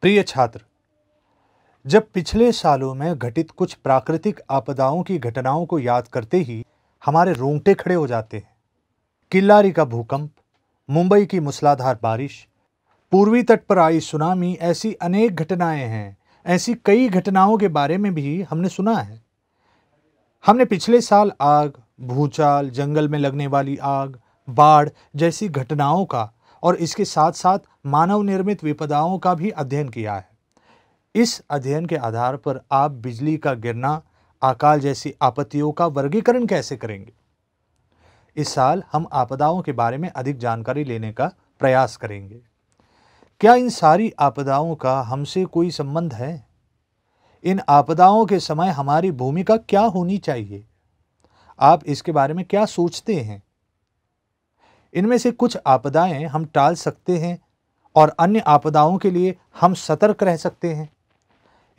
प्रिय छात्र जब पिछले सालों में घटित कुछ प्राकृतिक आपदाओं की घटनाओं को याद करते ही हमारे रोंगटे खड़े हो जाते हैं किल्लारी का भूकंप मुंबई की मूसलाधार बारिश पूर्वी तट पर आई सुनामी ऐसी अनेक घटनाएं हैं ऐसी कई घटनाओं के बारे में भी हमने सुना है हमने पिछले साल आग भूचाल जंगल में लगने वाली आग बाढ़ जैसी घटनाओं का और इसके साथ साथ मानव निर्मित विपदाओं का भी अध्ययन किया है इस अध्ययन के आधार पर आप बिजली का गिरना अकाल जैसी आपत्तियों का वर्गीकरण कैसे करेंगे इस साल हम आपदाओं के बारे में अधिक जानकारी लेने का प्रयास करेंगे क्या इन सारी आपदाओं का हमसे कोई संबंध है इन आपदाओं के समय हमारी भूमिका क्या होनी चाहिए आप इसके बारे में क्या सोचते हैं इनमें से कुछ आपदाएं हम टाल सकते हैं और अन्य आपदाओं के लिए हम सतर्क रह सकते हैं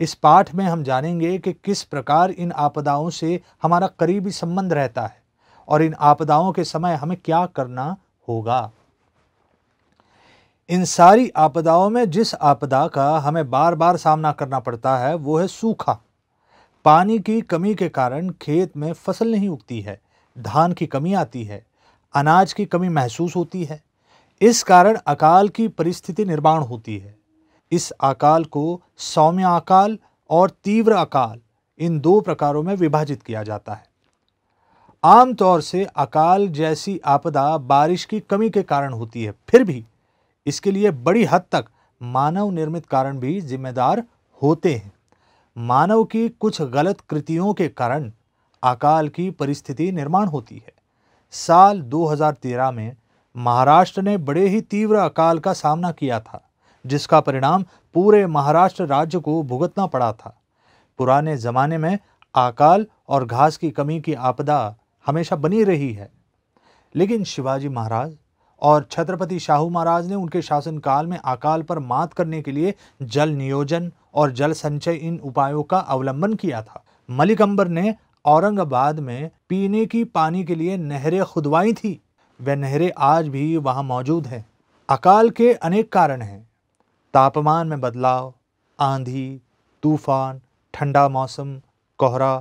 इस पाठ में हम जानेंगे कि किस प्रकार इन आपदाओं से हमारा करीबी संबंध रहता है और इन आपदाओं के समय हमें क्या करना होगा इन सारी आपदाओं में जिस आपदा का हमें बार बार सामना करना पड़ता है वो है सूखा पानी की कमी के कारण खेत में फसल नहीं उगती है धान की कमी आती है अनाज की कमी महसूस होती है इस कारण अकाल की परिस्थिति निर्माण होती है इस अकाल को सौम्य अकाल और तीव्र अकाल इन दो प्रकारों में विभाजित किया जाता है आमतौर से अकाल जैसी आपदा बारिश की कमी के कारण होती है फिर भी इसके लिए बड़ी हद तक मानव निर्मित कारण भी जिम्मेदार होते हैं मानव की कुछ गलत कृतियों के कारण अकाल की परिस्थिति निर्माण होती है साल 2013 में महाराष्ट्र ने बड़े ही तीव्र अकाल का सामना किया था जिसका परिणाम पूरे महाराष्ट्र राज्य को भुगतना पड़ा था पुराने ज़माने में अकाल और घास की कमी की आपदा हमेशा बनी रही है लेकिन शिवाजी महाराज और छत्रपति शाहू महाराज ने उनके शासनकाल में अकाल पर मात करने के लिए जल नियोजन और जल संचय इन उपायों का अवलंबन किया था मलिक अंबर ने औरंगाबाद में पीने की पानी के लिए नहरें खुदवाई थी वह नहरें आज भी वहाँ मौजूद हैं अकाल के अनेक कारण हैं तापमान में बदलाव आंधी तूफान ठंडा मौसम कोहरा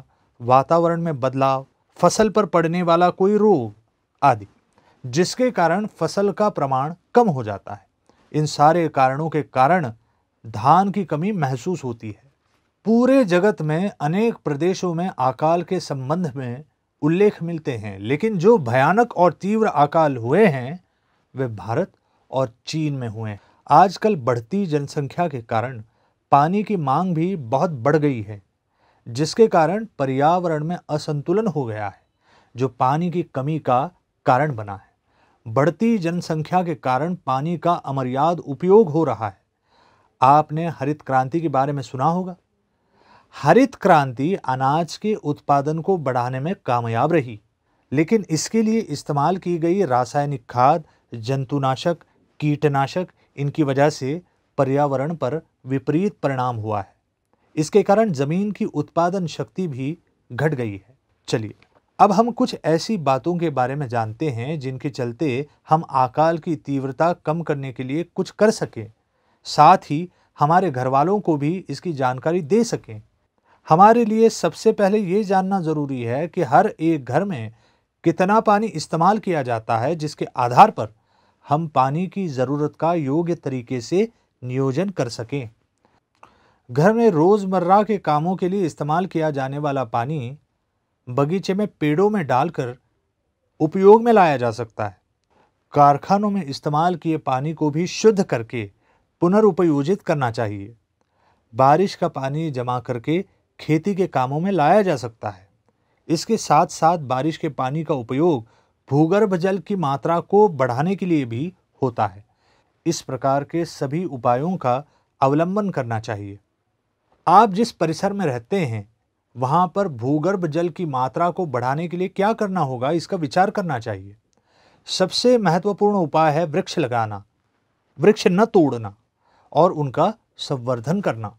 वातावरण में बदलाव फसल पर पड़ने वाला कोई रोग आदि जिसके कारण फसल का प्रमाण कम हो जाता है इन सारे कारणों के कारण धान की कमी महसूस होती है पूरे जगत में अनेक प्रदेशों में अकाल के संबंध में उल्लेख मिलते हैं लेकिन जो भयानक और तीव्र अकाल हुए हैं वे भारत और चीन में हुए हैं आजकल बढ़ती जनसंख्या के कारण पानी की मांग भी बहुत बढ़ गई है जिसके कारण पर्यावरण में असंतुलन हो गया है जो पानी की कमी का कारण बना है बढ़ती जनसंख्या के कारण पानी का अमर्याद उपयोग हो रहा है आपने हरित क्रांति के बारे में सुना होगा हरित क्रांति अनाज के उत्पादन को बढ़ाने में कामयाब रही लेकिन इसके लिए इस्तेमाल की गई रासायनिक खाद जंतुनाशक कीटनाशक इनकी वजह से पर्यावरण पर विपरीत परिणाम हुआ है इसके कारण ज़मीन की उत्पादन शक्ति भी घट गई है चलिए अब हम कुछ ऐसी बातों के बारे में जानते हैं जिनके चलते हम आकाल की तीव्रता कम करने के लिए कुछ कर सकें साथ ही हमारे घर वालों को भी इसकी जानकारी दे सकें हमारे लिए सबसे पहले ये जानना ज़रूरी है कि हर एक घर में कितना पानी इस्तेमाल किया जाता है जिसके आधार पर हम पानी की ज़रूरत का योग्य तरीके से नियोजन कर सकें घर में रोज़मर्रा के कामों के लिए इस्तेमाल किया जाने वाला पानी बगीचे में पेड़ों में डालकर उपयोग में लाया जा सकता है कारखानों में इस्तेमाल किए पानी को भी शुद्ध करके पुनर्उपयोजित करना चाहिए बारिश का पानी जमा करके खेती के कामों में लाया जा सकता है इसके साथ साथ बारिश के पानी का उपयोग भूगर्भ जल की मात्रा को बढ़ाने के लिए भी होता है इस प्रकार के सभी उपायों का अवलंबन करना चाहिए आप जिस परिसर में रहते हैं वहाँ पर भूगर्भ जल की मात्रा को बढ़ाने के लिए क्या करना होगा इसका विचार करना चाहिए सबसे महत्वपूर्ण उपाय है वृक्ष लगाना वृक्ष न तोड़ना और उनका संवर्धन करना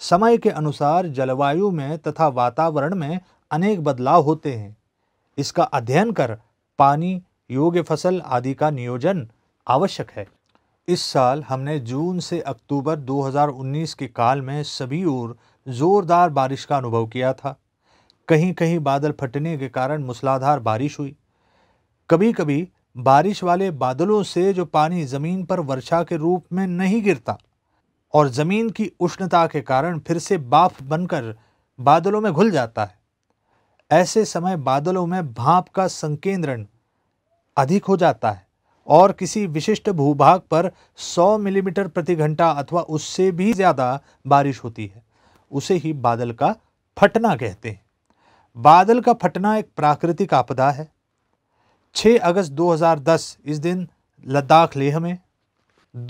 समय के अनुसार जलवायु में तथा वातावरण में अनेक बदलाव होते हैं इसका अध्ययन कर पानी योग्य फसल आदि का नियोजन आवश्यक है इस साल हमने जून से अक्टूबर 2019 के काल में सभी ओर ज़ोरदार बारिश का अनुभव किया था कहीं कहीं बादल फटने के कारण मूसलाधार बारिश हुई कभी कभी बारिश वाले बादलों से जो पानी ज़मीन पर वर्षा के रूप में नहीं गिरता और ज़मीन की उष्णता के कारण फिर से बाफ बनकर बादलों में घुल जाता है ऐसे समय बादलों में भाप का संकेंद्रण अधिक हो जाता है और किसी विशिष्ट भूभाग पर 100 मिलीमीटर प्रति घंटा अथवा उससे भी ज़्यादा बारिश होती है उसे ही बादल का फटना कहते हैं बादल का फटना एक प्राकृतिक आपदा है 6 अगस्त 2010 इस दिन लद्दाख लेह में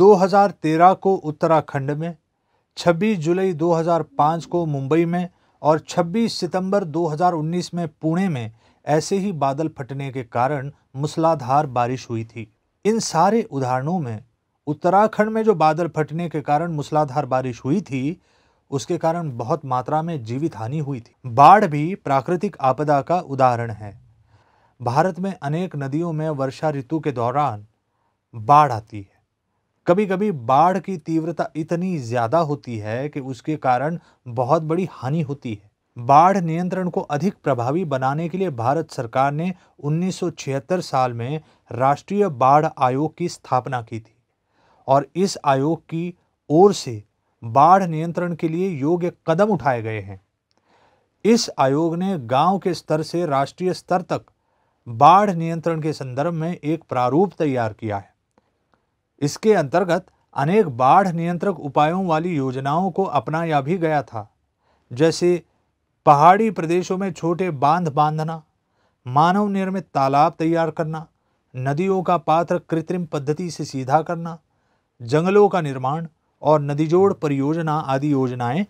2013 को उत्तराखंड में 26 जुलाई 2005 को मुंबई में और 26 सितंबर 2019 में पुणे में ऐसे ही बादल फटने के कारण मूसलाधार बारिश हुई थी इन सारे उदाहरणों में उत्तराखंड में जो बादल फटने के कारण मूसलाधार बारिश हुई थी उसके कारण बहुत मात्रा में जीवित हानि हुई थी बाढ़ भी प्राकृतिक आपदा का उदाहरण है भारत में अनेक नदियों में वर्षा ऋतु के दौरान बाढ़ आती है कभी कभी बाढ़ की तीव्रता इतनी ज़्यादा होती है कि उसके कारण बहुत बड़ी हानि होती है बाढ़ नियंत्रण को अधिक प्रभावी बनाने के लिए भारत सरकार ने 1976 साल में राष्ट्रीय बाढ़ आयोग की स्थापना की थी और इस आयोग की ओर से बाढ़ नियंत्रण के लिए योग्य कदम उठाए गए हैं इस आयोग ने गांव के स्तर से राष्ट्रीय स्तर तक बाढ़ नियंत्रण के संदर्भ में एक प्रारूप तैयार किया है इसके अंतर्गत अनेक बाढ़ नियंत्रक उपायों वाली योजनाओं को अपनाया भी गया था जैसे पहाड़ी प्रदेशों में छोटे बांध बांधना मानव निर्मित तालाब तैयार करना नदियों का पात्र कृत्रिम पद्धति से सीधा करना जंगलों का निर्माण और नदीजोड़ परियोजना आदि योजनाएं